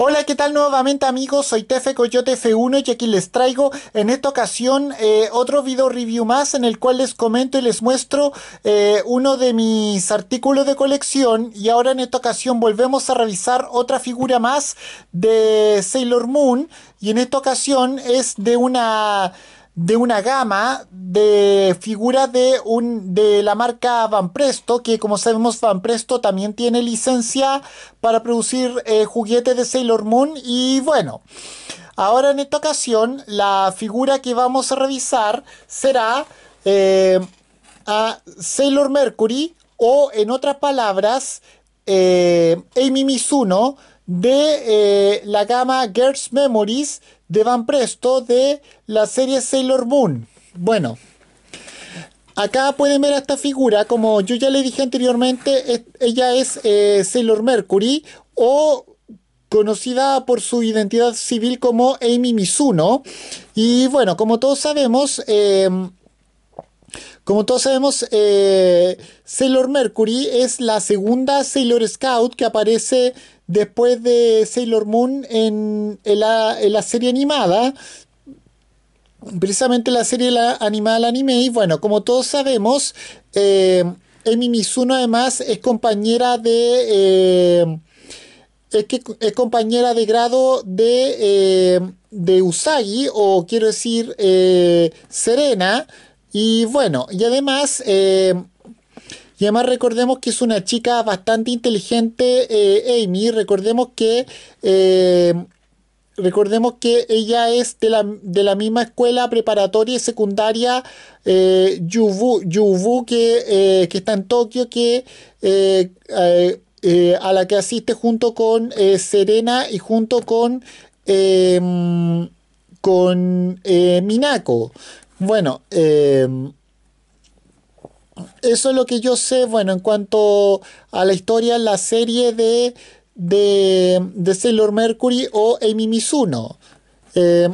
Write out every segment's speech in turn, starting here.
Hola, ¿qué tal nuevamente amigos? Soy Tefe Coyote F1 y aquí les traigo en esta ocasión eh, otro video review más en el cual les comento y les muestro eh, uno de mis artículos de colección y ahora en esta ocasión volvemos a revisar otra figura más de Sailor Moon y en esta ocasión es de una de una gama de figuras de, un, de la marca Van Presto, que como sabemos Van Presto también tiene licencia para producir eh, juguetes de Sailor Moon y bueno. Ahora en esta ocasión la figura que vamos a revisar será eh, a Sailor Mercury o en otras palabras eh, Amy Mizuno de eh, la gama Girls Memories de Van Presto de la serie Sailor Moon. Bueno, acá pueden ver a esta figura, como yo ya le dije anteriormente, ella es eh, Sailor Mercury o conocida por su identidad civil como Amy Mizuno. Y bueno, como todos sabemos, em, como todos sabemos, eh, Sailor Mercury es la segunda Sailor Scout que aparece después de Sailor Moon en, la, serie animada, precisamente la serie la, animada, anime, y bueno, como todos sabemos, eh, Emi Mizuno además es compañera de... Eh, es que es compañera de grado de, eh, de Usagi, o quiero decir, eh, Serena. Y bueno, y además y además recordemos que es una chica bastante inteligente, eh, Amy. Recordemos que... Eh, recordemos que ella es de la, misma escuela preparatoria y secundaria eh, yu Yubu, que, que, está en Tokio, que, a la que asiste junto con Serena y junto con, con Minako. Bueno, eso es lo que yo sé, bueno, en cuanto a la historia, la serie de, de, Sailor Mercury o Amy Mizuno. Eh,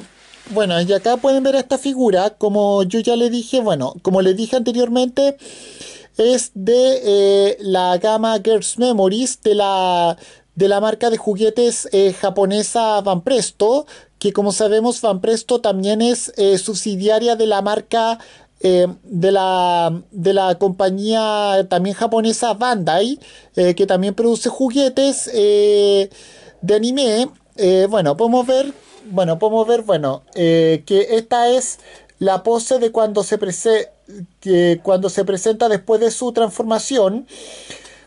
bueno, y acá pueden ver esta figura, como yo ya le dije, bueno, como le dije anteriormente, es de eh, la gama Girls Memories de la, de la marca de juguetes eh, japonesa Van Presto, que como sabemos Van Presto también es subsidiaria de la marca eh, de, la, de la compañía también japonesa Bandai, eh, que también produce juguetes eh, de anime. bueno, podemos ver, bueno, podemos ver, bueno, que esta es la pose de cuando se, cuando se presenta después de su transformación.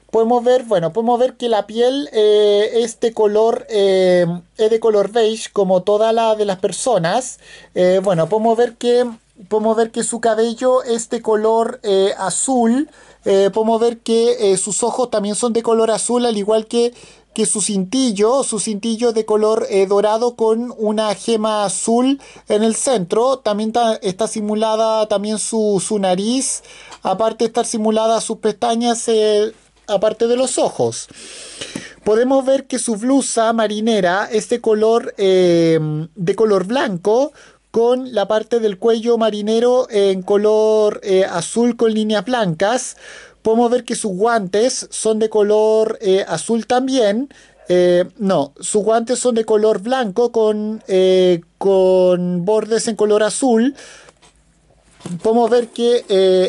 Podemos ver, bueno, podemos ver que la piel es de color, es de color beige, como toda la de las personas. bueno, podemos ver que podemos ver que su cabello es de color eh, azul, eh, podemos ver que eh, sus ojos también son de color azul, al igual que, su cintillo, su cintillo de color dorado con una gema azul en el centro, también está simulada también su, nariz, aparte de estar simulada sus pestañas, aparte de los ojos. Podemos ver que su blusa marinera es color, de color blanco con la parte del cuello marinero en color eh, azul con líneas blancas. Podemos ver que sus guantes son de color eh, azul también. Eh, no, sus guantes son de color blanco con, con bordes en color azul podemos ver que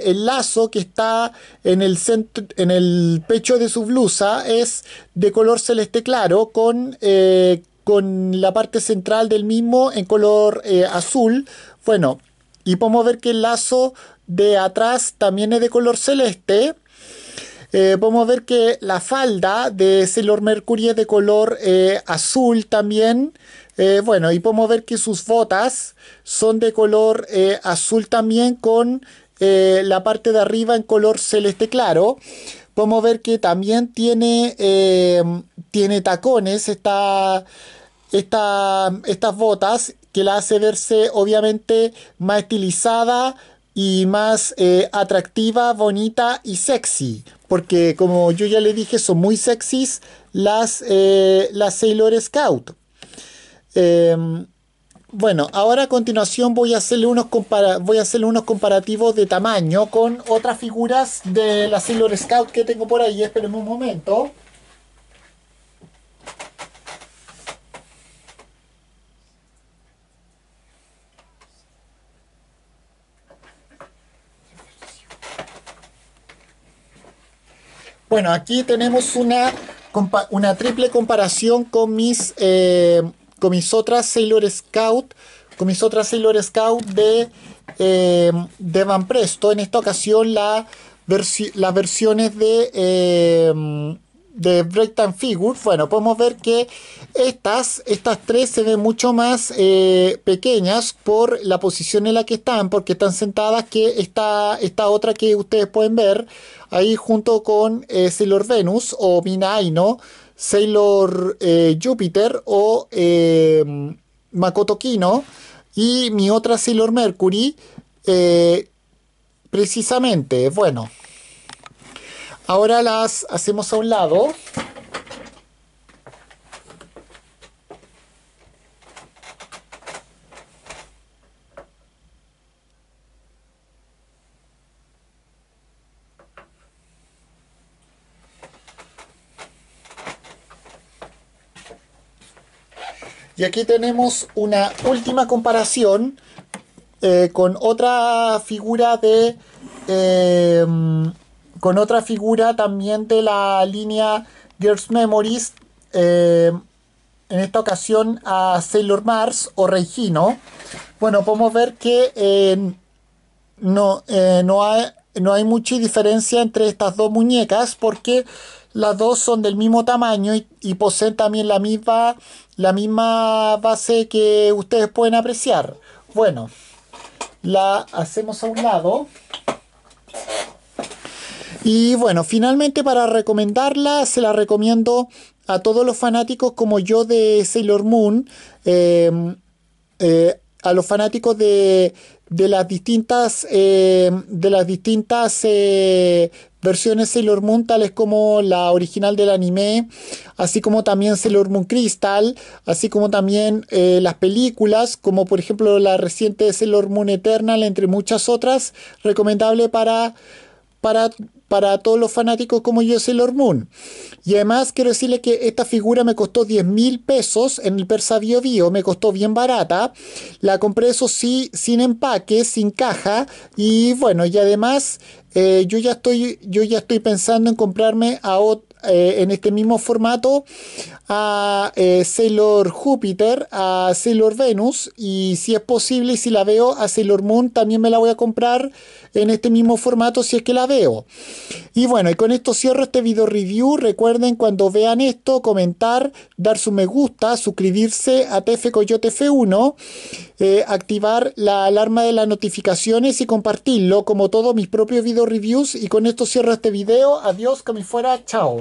el lazo que está en el, centro, en el pecho de su blusa es de color celeste claro con, con la parte central del mismo en color eh, azul. Bueno, y podemos ver que el lazo de atrás también es de color celeste. Eh, podemos ver que la falda de Sailor Mercury es de color eh, azul también. bueno, y podemos ver que sus botas son de color azul también con la parte de arriba en color celeste claro. Podemos ver que también tiene, tiene tacones. Está esta, estas botas que la hace verse obviamente más estilizada y más eh, atractiva, bonita y sexy. Porque como yo ya le dije, son muy sexys las, eh, las Sailor Scout. Em, bueno, ahora a continuación voy a, hacerle unos voy a hacerle unos comparativos de tamaño con otras figuras de las Sailor Scout que tengo por ahí. Espérenme un momento. Bueno, aquí tenemos una, una triple comparación con mis, eh, con otras Sailor Scout, con mis otras Sailor Scout de, eh, de Van Presto. En esta ocasión la las versiones de... Eh, de Breakdown Figure, bueno, podemos ver que estas, estas tres se ven mucho más eh, pequeñas por la posición en la que están, porque están sentadas que esta, esta otra que ustedes pueden ver ahí junto con eh, Sailor Venus o Minaino... Sailor eh, Júpiter o em, Makoto Kino y mi otra Sailor Mercury. precisamente, bueno. Ahora las hacemos a un lado. Y aquí tenemos una última comparación eh, con otra figura de... Eh, con otra figura también de la línea Girls Memories, eh, en esta ocasión a Sailor Mars o Regino. Bueno, podemos ver que eh, no, eh, no, hay, no hay mucha diferencia entre estas dos muñecas porque las dos son del mismo tamaño y, poseen también la misma, la misma base que ustedes pueden apreciar. Bueno, la hacemos a un lado. Y bueno, finalmente para recomendarla, se la recomiendo a todos los fanáticos como yo de Sailor Moon, em, eh, a los fanáticos de, las distintas, de las distintas em, eh, versiones Sailor Moon, tales como la original del anime, así como también Sailor Moon Crystal, así como también eh, las películas, como por ejemplo la reciente Sailor Moon Eternal, entre muchas otras, recomendable para para, para todos los fanáticos como yo, el Moon. Y además quiero decirle que esta figura me costó 10 mil pesos en el Persa Bio Bio, me costó bien barata. La compré, eso sí, sin empaque, sin caja. Y bueno, y además eh, yo, ya estoy, yo ya estoy pensando en comprarme a otro eh, en este mismo formato a eh, Sailor Júpiter, a Sailor Venus y si es posible y si la veo a Sailor Moon también me la voy a comprar en este mismo formato si es que la veo. Y bueno, y con esto cierro este video review. Recuerden cuando vean esto comentar, dar su me gusta, suscribirse a TF Coyote F1 eh, activar la alarma de las notificaciones y compartirlo, como todos mis propios video reviews. Y con esto cierro este video. Adiós, que me fuera. Chao.